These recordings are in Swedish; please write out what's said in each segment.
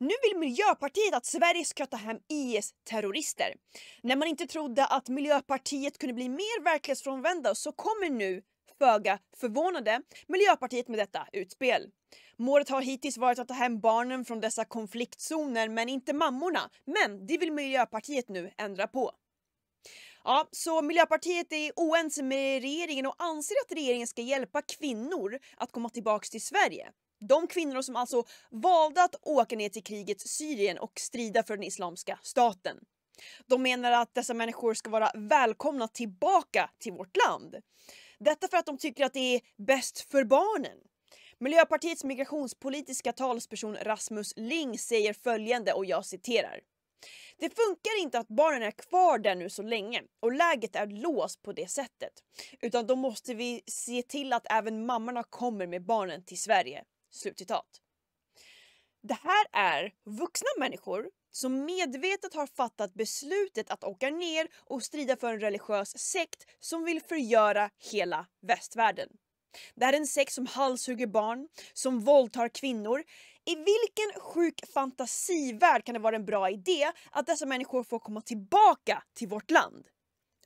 Nu vill Miljöpartiet att Sverige ska ta hem IS terrorister. När man inte trodde att Miljöpartiet kunde bli mer verklighetsfrånvända så kommer nu föga förvånade Miljöpartiet med detta utspel. Målet har hittills varit att ta hem barnen från dessa konfliktzoner men inte mammorna. Men det vill Miljöpartiet nu ändra på. Ja, så Miljöpartiet är oense med regeringen och anser att regeringen ska hjälpa kvinnor att komma tillbaka till Sverige. De kvinnor som alltså valde att åka ner till krigets Syrien och strida för den Islamiska staten. De menar att dessa människor ska vara välkomna tillbaka till vårt land. Detta för att de tycker att det är bäst för barnen. Miljöpartiets migrationspolitiska talesperson Rasmus Ling säger följande och jag citerar. Det funkar inte att barnen är kvar där nu så länge och läget är låst på det sättet. Utan då måste vi se till att även mammorna kommer med barnen till Sverige. Slutcitat. Det här är vuxna människor som medvetet har fattat beslutet att åka ner och strida för en religiös sekt som vill förgöra hela västvärlden. Det här är en sekt som halshugger barn, som våldtar kvinnor. I vilken sjuk fantasivärld kan det vara en bra idé att dessa människor får komma tillbaka till vårt land?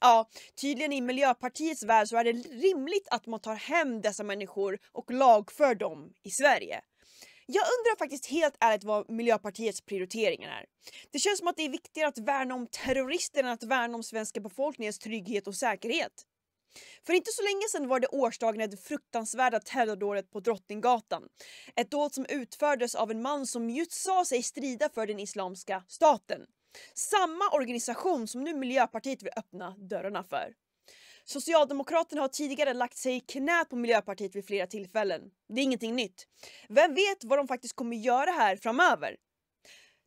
ja, tydligen i Miljöpartiets värld så är det rimligt att man tar hem dessa människor och lagför dem i Sverige. Jag undrar faktiskt helt ärligt vad Miljöpartiets prioriteringar är. Det känns som att det är viktigare att värna om terrorister än att värna om svenska befolkningens trygghet och säkerhet. För inte så länge sedan var det årsdagen av det fruktansvärda terrordådet på Drottninggatan. Ett dåd som utfördes av en man som just sa sig strida för den Islamiska staten. Samma organisation som nu Miljöpartiet vill öppna dörrarna för. Socialdemokraterna har tidigare lagt sig i knät på Miljöpartiet vid flera tillfällen. Det är ingenting nytt. Vem vet vad de faktiskt kommer göra här framöver?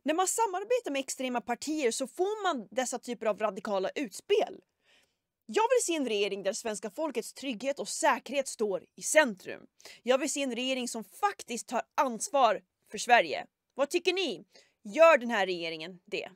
När man samarbetar med extrema partier så får man dessa typer av radikala utspel. Jag vill se en regering där svenska folkets trygghet och säkerhet står i centrum. Jag vill se en regering som faktiskt tar ansvar för Sverige. Vad tycker ni? Gör den här regeringen det?